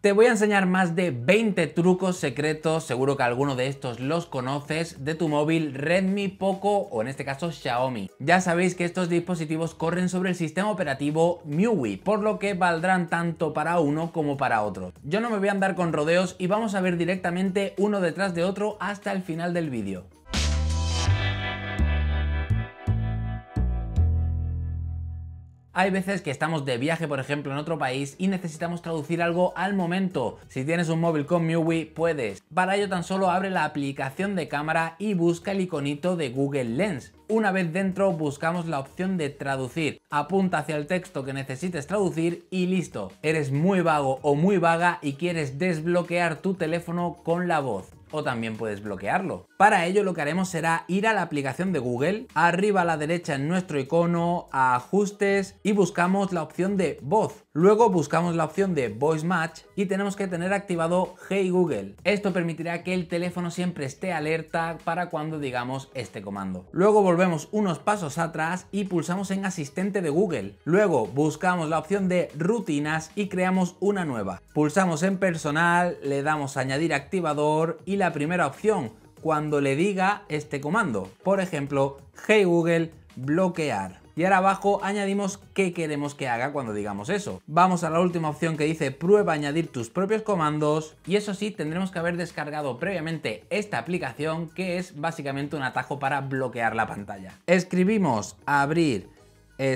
Te voy a enseñar más de 20 trucos secretos, seguro que alguno de estos los conoces, de tu móvil Redmi, Poco o en este caso Xiaomi. Ya sabéis que estos dispositivos corren sobre el sistema operativo MIUI, por lo que valdrán tanto para uno como para otro. Yo no me voy a andar con rodeos y vamos a ver directamente uno detrás de otro hasta el final del vídeo. Hay veces que estamos de viaje, por ejemplo, en otro país y necesitamos traducir algo al momento. Si tienes un móvil con MIUI, puedes. Para ello tan solo abre la aplicación de cámara y busca el iconito de Google Lens. Una vez dentro buscamos la opción de traducir, apunta hacia el texto que necesites traducir y listo. Eres muy vago o muy vaga y quieres desbloquear tu teléfono con la voz o también puedes bloquearlo. Para ello lo que haremos será ir a la aplicación de Google, arriba a la derecha en nuestro icono, a ajustes y buscamos la opción de voz. Luego buscamos la opción de Voice Match y tenemos que tener activado Hey Google. Esto permitirá que el teléfono siempre esté alerta para cuando digamos este comando. Luego volvemos unos pasos atrás y pulsamos en Asistente de Google. Luego buscamos la opción de Rutinas y creamos una nueva. Pulsamos en Personal, le damos Añadir activador y la primera opción cuando le diga este comando. Por ejemplo, Hey Google, bloquear y ahora abajo añadimos qué queremos que haga cuando digamos eso. Vamos a la última opción que dice prueba añadir tus propios comandos y eso sí tendremos que haber descargado previamente esta aplicación que es básicamente un atajo para bloquear la pantalla. Escribimos abrir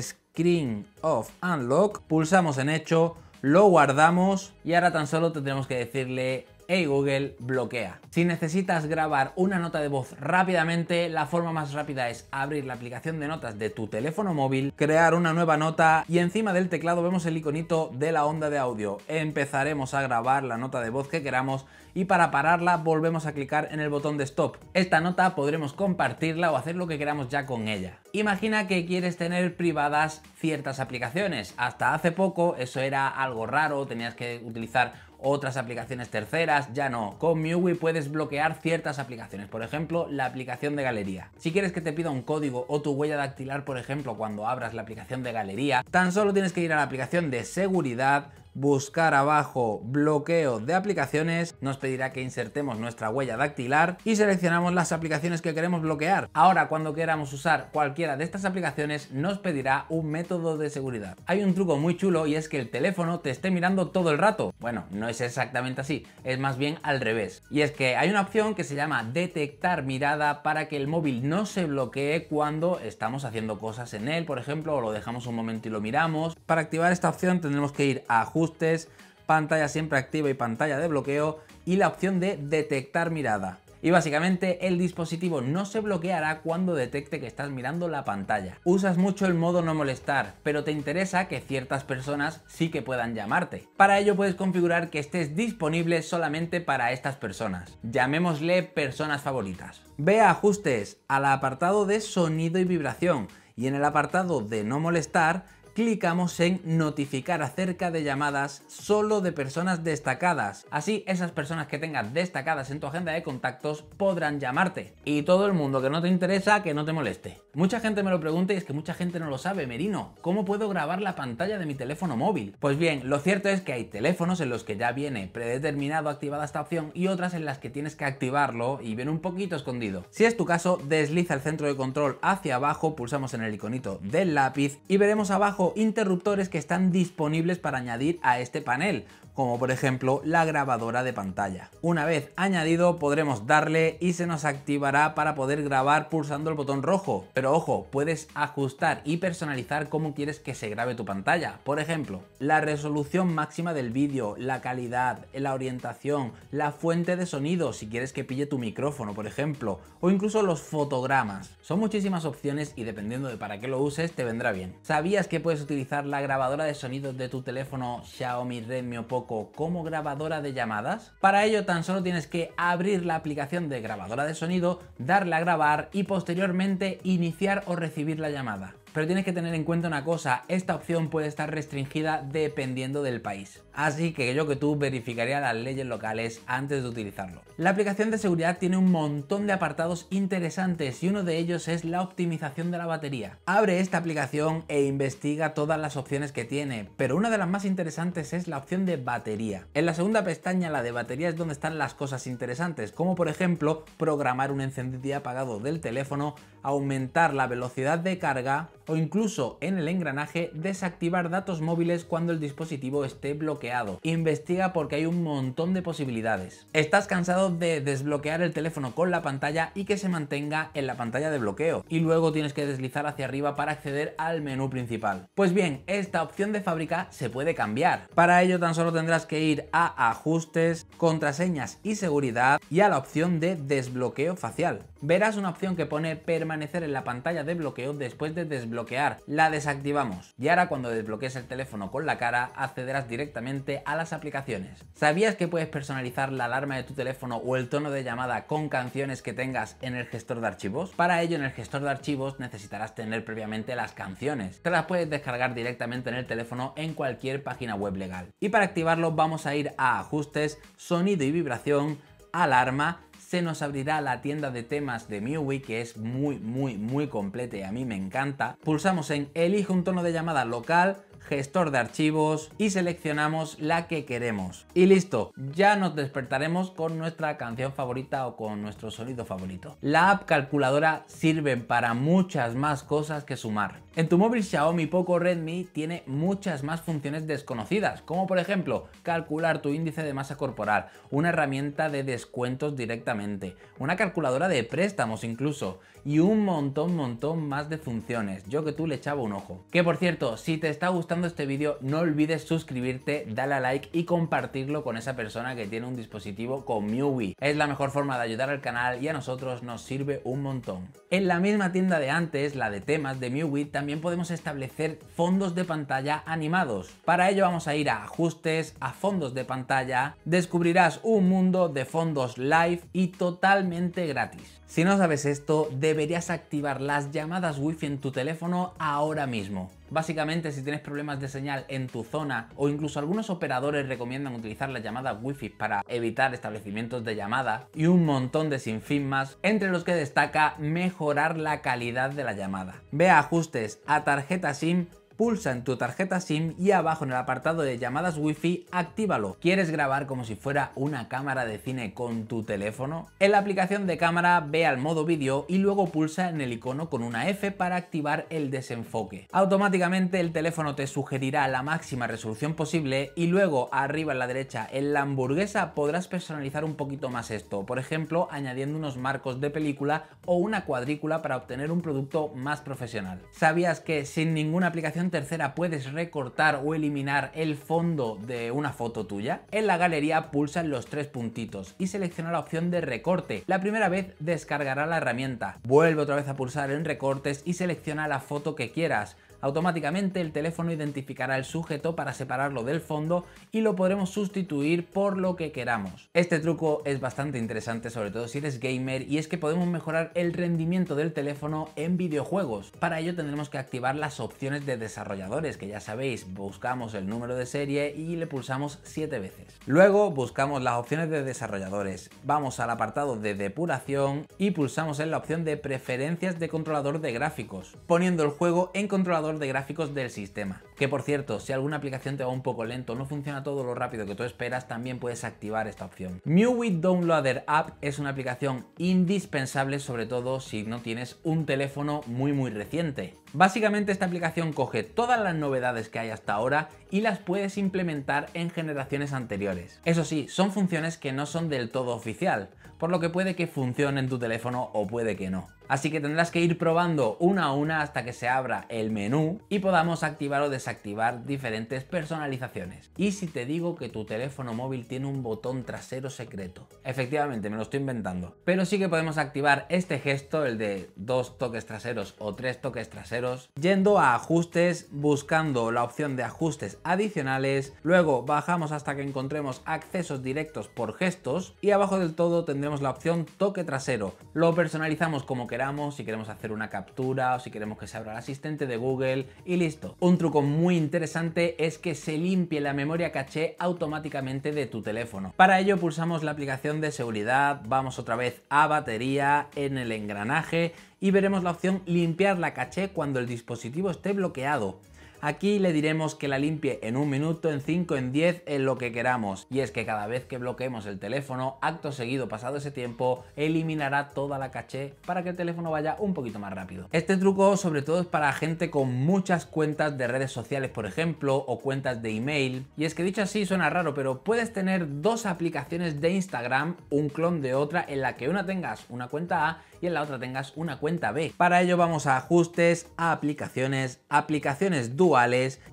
screen of unlock, pulsamos en hecho, lo guardamos y ahora tan solo tendremos que decirle Google bloquea. Si necesitas grabar una nota de voz rápidamente, la forma más rápida es abrir la aplicación de notas de tu teléfono móvil, crear una nueva nota y encima del teclado vemos el iconito de la onda de audio. Empezaremos a grabar la nota de voz que queramos y para pararla volvemos a clicar en el botón de stop. Esta nota podremos compartirla o hacer lo que queramos ya con ella. Imagina que quieres tener privadas ciertas aplicaciones. Hasta hace poco eso era algo raro, tenías que utilizar otras aplicaciones terceras, ya no. Con MIUI puedes bloquear ciertas aplicaciones, por ejemplo, la aplicación de galería. Si quieres que te pida un código o tu huella dactilar, por ejemplo, cuando abras la aplicación de galería, tan solo tienes que ir a la aplicación de seguridad, buscar abajo bloqueo de aplicaciones, nos pedirá que insertemos nuestra huella dactilar y seleccionamos las aplicaciones que queremos bloquear. Ahora cuando queramos usar cualquiera de estas aplicaciones nos pedirá un método de seguridad. Hay un truco muy chulo y es que el teléfono te esté mirando todo el rato. Bueno, no es exactamente así, es más bien al revés. Y es que hay una opción que se llama detectar mirada para que el móvil no se bloquee cuando estamos haciendo cosas en él, por ejemplo, o lo dejamos un momento y lo miramos. Para activar esta opción tendremos que ir a ajustes, pantalla siempre activa y pantalla de bloqueo y la opción de detectar mirada. Y básicamente el dispositivo no se bloqueará cuando detecte que estás mirando la pantalla. Usas mucho el modo no molestar, pero te interesa que ciertas personas sí que puedan llamarte. Para ello puedes configurar que estés disponible solamente para estas personas. Llamémosle personas favoritas. Ve a ajustes al apartado de sonido y vibración y en el apartado de no molestar clicamos en notificar acerca de llamadas solo de personas destacadas. Así esas personas que tengas destacadas en tu agenda de contactos podrán llamarte. Y todo el mundo que no te interesa, que no te moleste. Mucha gente me lo pregunta y es que mucha gente no lo sabe, Merino. ¿Cómo puedo grabar la pantalla de mi teléfono móvil? Pues bien, lo cierto es que hay teléfonos en los que ya viene predeterminado activada esta opción y otras en las que tienes que activarlo y viene un poquito escondido. Si es tu caso, desliza el centro de control hacia abajo, pulsamos en el iconito del lápiz y veremos abajo interruptores que están disponibles para añadir a este panel como por ejemplo la grabadora de pantalla. Una vez añadido podremos darle y se nos activará para poder grabar pulsando el botón rojo, pero ojo, puedes ajustar y personalizar cómo quieres que se grabe tu pantalla. Por ejemplo, la resolución máxima del vídeo, la calidad, la orientación, la fuente de sonido si quieres que pille tu micrófono por ejemplo, o incluso los fotogramas. Son muchísimas opciones y dependiendo de para qué lo uses te vendrá bien. ¿Sabías que puedes utilizar la grabadora de sonidos de tu teléfono Xiaomi Redmi o como grabadora de llamadas? Para ello tan solo tienes que abrir la aplicación de grabadora de sonido, darle a grabar y posteriormente iniciar o recibir la llamada. Pero tienes que tener en cuenta una cosa, esta opción puede estar restringida dependiendo del país. Así que yo que tú verificaría las leyes locales antes de utilizarlo. La aplicación de seguridad tiene un montón de apartados interesantes y uno de ellos es la optimización de la batería. Abre esta aplicación e investiga todas las opciones que tiene, pero una de las más interesantes es la opción de batería. En la segunda pestaña, la de batería, es donde están las cosas interesantes, como por ejemplo programar un encendido y apagado del teléfono, aumentar la velocidad de carga, o incluso en el engranaje desactivar datos móviles cuando el dispositivo esté bloqueado. Investiga porque hay un montón de posibilidades. ¿Estás cansado de desbloquear el teléfono con la pantalla y que se mantenga en la pantalla de bloqueo? Y luego tienes que deslizar hacia arriba para acceder al menú principal. Pues bien, esta opción de fábrica se puede cambiar. Para ello tan solo tendrás que ir a ajustes, contraseñas y seguridad y a la opción de desbloqueo facial. Verás una opción que pone permanecer en la pantalla de bloqueo después de desbloquear desbloquear, la desactivamos. Y ahora cuando desbloquees el teléfono con la cara, accederás directamente a las aplicaciones. ¿Sabías que puedes personalizar la alarma de tu teléfono o el tono de llamada con canciones que tengas en el gestor de archivos? Para ello en el gestor de archivos necesitarás tener previamente las canciones. Te las puedes descargar directamente en el teléfono en cualquier página web legal. Y para activarlo vamos a ir a ajustes, sonido y vibración, alarma se nos abrirá la tienda de temas de MIUI que es muy muy muy completa y a mí me encanta. Pulsamos en elige un tono de llamada local, gestor de archivos y seleccionamos la que queremos. Y listo, ya nos despertaremos con nuestra canción favorita o con nuestro sonido favorito. La app calculadora sirve para muchas más cosas que sumar. En tu móvil Xiaomi Poco Redmi tiene muchas más funciones desconocidas, como por ejemplo calcular tu índice de masa corporal, una herramienta de descuentos directamente, una calculadora de préstamos incluso, y un montón, montón más de funciones. Yo que tú le echaba un ojo. Que por cierto, si te está gustando este vídeo, no olvides suscribirte, dale a like y compartirlo con esa persona que tiene un dispositivo con MIUI. Es la mejor forma de ayudar al canal y a nosotros nos sirve un montón. En la misma tienda de antes, la de temas de MIUI, también podemos establecer fondos de pantalla animados. Para ello vamos a ir a ajustes, a fondos de pantalla, descubrirás un mundo de fondos live y totalmente gratis. Si no sabes esto, deberías activar las llamadas wifi en tu teléfono ahora mismo. Básicamente, si tienes problemas de señal en tu zona o incluso algunos operadores recomiendan utilizar las llamadas Wi-Fi para evitar establecimientos de llamada y un montón de sinfismas, entre los que destaca mejorar la calidad de la llamada. Ve a ajustes a tarjeta SIM pulsa en tu tarjeta SIM y abajo en el apartado de llamadas Wi-Fi, actívalo. ¿Quieres grabar como si fuera una cámara de cine con tu teléfono? En la aplicación de cámara ve al modo vídeo y luego pulsa en el icono con una F para activar el desenfoque. Automáticamente el teléfono te sugerirá la máxima resolución posible y luego arriba a la derecha en la hamburguesa podrás personalizar un poquito más esto, por ejemplo añadiendo unos marcos de película o una cuadrícula para obtener un producto más profesional. ¿Sabías que sin ninguna aplicación tercera puedes recortar o eliminar el fondo de una foto tuya, en la galería pulsa en los tres puntitos y selecciona la opción de recorte. La primera vez descargará la herramienta. Vuelve otra vez a pulsar en recortes y selecciona la foto que quieras automáticamente el teléfono identificará el sujeto para separarlo del fondo y lo podremos sustituir por lo que queramos. Este truco es bastante interesante, sobre todo si eres gamer, y es que podemos mejorar el rendimiento del teléfono en videojuegos. Para ello tendremos que activar las opciones de desarrolladores, que ya sabéis, buscamos el número de serie y le pulsamos 7 veces. Luego buscamos las opciones de desarrolladores, vamos al apartado de depuración y pulsamos en la opción de preferencias de controlador de gráficos, poniendo el juego en controlador de gráficos del sistema. Que por cierto, si alguna aplicación te va un poco lento, no funciona todo lo rápido que tú esperas, también puedes activar esta opción. with Downloader App es una aplicación indispensable, sobre todo si no tienes un teléfono muy muy reciente. Básicamente esta aplicación coge todas las novedades que hay hasta ahora y las puedes implementar en generaciones anteriores. Eso sí, son funciones que no son del todo oficial, por lo que puede que funcione en tu teléfono o puede que no así que tendrás que ir probando una a una hasta que se abra el menú y podamos activar o desactivar diferentes personalizaciones. Y si te digo que tu teléfono móvil tiene un botón trasero secreto. Efectivamente, me lo estoy inventando. Pero sí que podemos activar este gesto, el de dos toques traseros o tres toques traseros, yendo a ajustes, buscando la opción de ajustes adicionales, luego bajamos hasta que encontremos accesos directos por gestos y abajo del todo tendremos la opción toque trasero. Lo personalizamos como queramos si queremos hacer una captura o si queremos que se abra el asistente de Google y listo. Un truco muy interesante es que se limpie la memoria caché automáticamente de tu teléfono. Para ello pulsamos la aplicación de seguridad, vamos otra vez a batería, en el engranaje y veremos la opción limpiar la caché cuando el dispositivo esté bloqueado. Aquí le diremos que la limpie en un minuto, en 5, en 10, en lo que queramos. Y es que cada vez que bloqueemos el teléfono, acto seguido pasado ese tiempo, eliminará toda la caché para que el teléfono vaya un poquito más rápido. Este truco sobre todo es para gente con muchas cuentas de redes sociales, por ejemplo, o cuentas de email. Y es que dicho así suena raro, pero puedes tener dos aplicaciones de Instagram, un clon de otra, en la que una tengas una cuenta A y en la otra tengas una cuenta B. Para ello vamos a ajustes, a aplicaciones, aplicaciones dual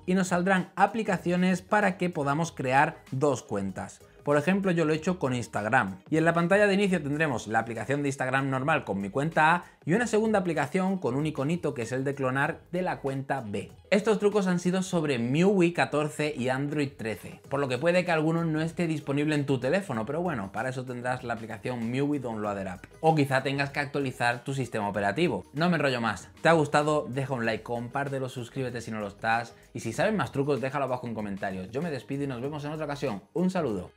y nos saldrán aplicaciones para que podamos crear dos cuentas. Por ejemplo, yo lo he hecho con Instagram. Y en la pantalla de inicio tendremos la aplicación de Instagram normal con mi cuenta A y una segunda aplicación con un iconito que es el de clonar de la cuenta B. Estos trucos han sido sobre MIUI 14 y Android 13, por lo que puede que alguno no esté disponible en tu teléfono, pero bueno, para eso tendrás la aplicación MIUI Downloader App. O quizá tengas que actualizar tu sistema operativo. No me enrollo más. ¿Te ha gustado? Deja un like, compártelo, suscríbete si no lo estás. Y si sabes más trucos, déjalo abajo en comentarios. Yo me despido y nos vemos en otra ocasión. Un saludo.